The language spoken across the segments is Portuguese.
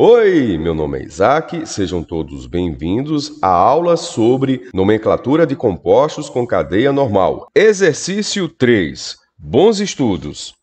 Oi, meu nome é Isaac, sejam todos bem-vindos à aula sobre nomenclatura de compostos com cadeia normal. Exercício 3. Bons estudos!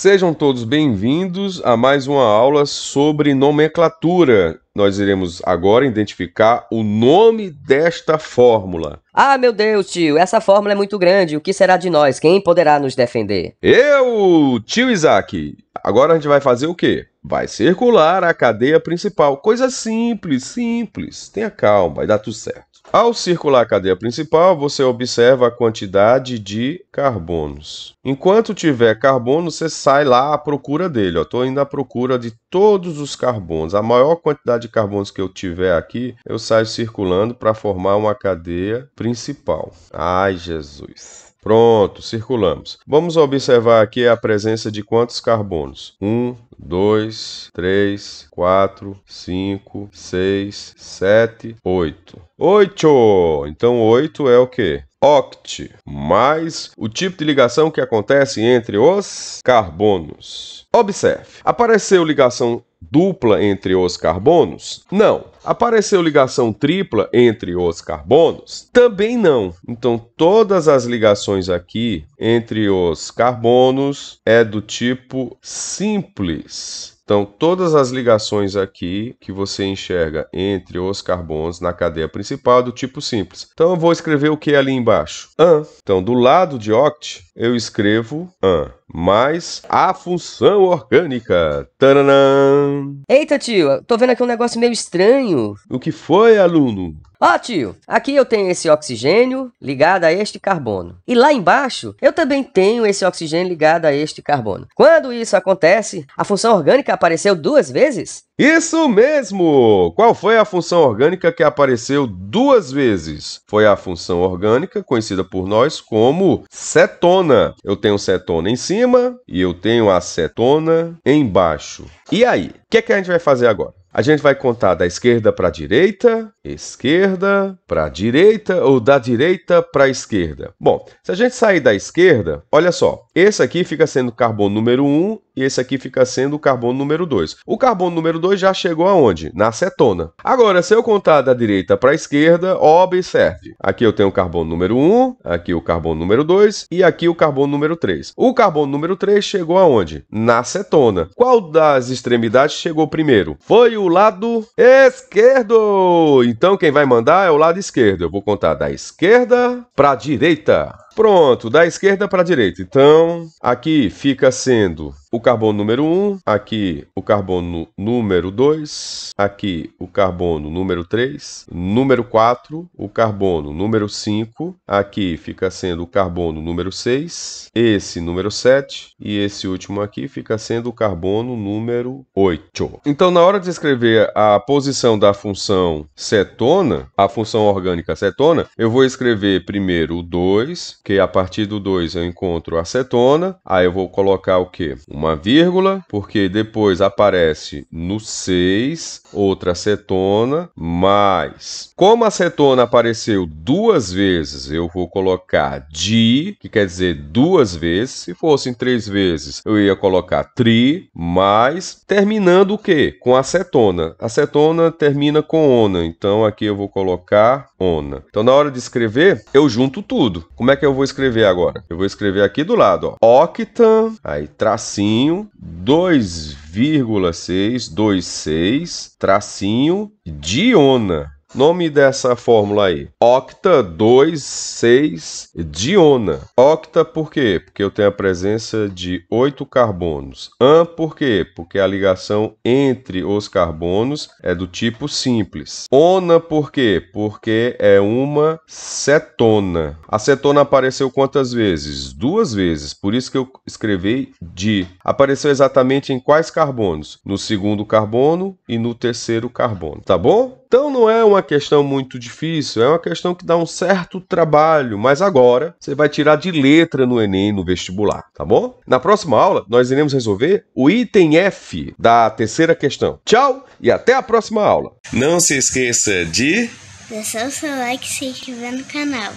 Sejam todos bem-vindos a mais uma aula sobre nomenclatura. Nós iremos agora identificar o nome desta fórmula. Ah, meu Deus, tio, essa fórmula é muito grande. O que será de nós? Quem poderá nos defender? Eu, tio Isaac. Agora a gente vai fazer o quê? Vai circular a cadeia principal. Coisa simples, simples. Tenha calma, vai dar tudo certo. Ao circular a cadeia principal, você observa a quantidade de carbonos. Enquanto tiver carbono, você sai lá à procura dele. Estou indo à procura de todos os carbonos. A maior quantidade de carbonos que eu tiver aqui, eu saio circulando para formar uma cadeia principal. Ai, Jesus! Pronto, circulamos. Vamos observar aqui a presença de quantos carbonos? 1, 2, 3, 4, 5, 6, 7, 8. 8! Então 8 é o quê? oct, mais o tipo de ligação que acontece entre os carbonos. Observe, apareceu ligação dupla entre os carbonos? Não. Apareceu ligação tripla entre os carbonos? Também não. Então, todas as ligações aqui entre os carbonos é do tipo simples. Então, todas as ligações aqui que você enxerga entre os carbonos na cadeia principal é do tipo simples. Então, eu vou escrever o que ali embaixo? An. Então, do lado de oct, eu escrevo an mais a função orgânica. Taranã! Eita, tio, tô vendo aqui um negócio meio estranho o que foi, aluno? Ó, oh, tio, aqui eu tenho esse oxigênio ligado a este carbono. E lá embaixo eu também tenho esse oxigênio ligado a este carbono. Quando isso acontece, a função orgânica apareceu duas vezes? Isso mesmo! Qual foi a função orgânica que apareceu duas vezes? Foi a função orgânica conhecida por nós como cetona. Eu tenho cetona em cima e eu tenho acetona embaixo. E aí, o que, é que a gente vai fazer agora? A gente vai contar da esquerda para a direita, esquerda para a direita ou da direita para a esquerda. Bom, se a gente sair da esquerda, olha só, esse aqui fica sendo carbono número 1 e esse aqui fica sendo o carbono número 2. O carbono número 2 já chegou aonde? Na acetona. Agora, se eu contar da direita para a esquerda, observe. Aqui eu tenho o carbono número 1, aqui o carbono número 2 e aqui o carbono número 3. O carbono número 3 chegou aonde? Na acetona. Qual das extremidades chegou primeiro? Foi o lado esquerdo! Então quem vai mandar é o lado esquerdo. Eu vou contar da esquerda para a direita. Pronto, da esquerda para a direita. Então, aqui fica sendo o carbono número 1, aqui o carbono número 2, aqui o carbono número 3, número 4, o carbono número 5, aqui fica sendo o carbono número 6, esse número 7 e esse último aqui fica sendo o carbono número 8. Então, na hora de escrever a posição da função cetona, a função orgânica cetona, eu vou escrever primeiro o 2, porque a partir do 2 eu encontro acetona, aí eu vou colocar o quê? Uma vírgula, porque depois aparece no 6 outra acetona, mais. Como a acetona apareceu duas vezes, eu vou colocar di, que quer dizer duas vezes. Se fossem três vezes, eu ia colocar tri, mais, terminando o quê? Com acetona. Acetona termina com ona, então aqui eu vou colocar ona. Então, na hora de escrever, eu junto tudo. Como é que eu vou escrever agora? Eu vou escrever aqui do lado, ó. Octan, aí tracinho, 2,626, tracinho, diona. Nome dessa fórmula aí: octa 2, 6 diona. Octa por quê? Porque eu tenho a presença de oito carbonos. An por quê? Porque a ligação entre os carbonos é do tipo simples. Ona por quê? Porque é uma cetona. A cetona apareceu quantas vezes? Duas vezes. Por isso que eu escrevi de. Apareceu exatamente em quais carbonos? No segundo carbono e no terceiro carbono, tá bom? Então não é uma questão muito difícil, é uma questão que dá um certo trabalho, mas agora você vai tirar de letra no Enem no vestibular, tá bom? Na próxima aula nós iremos resolver o item F da terceira questão. Tchau e até a próxima aula. Não se esqueça de deixar o seu like se inscrever no canal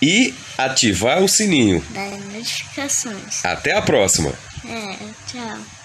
e ativar o sininho das notificações. Até a próxima. É, tchau.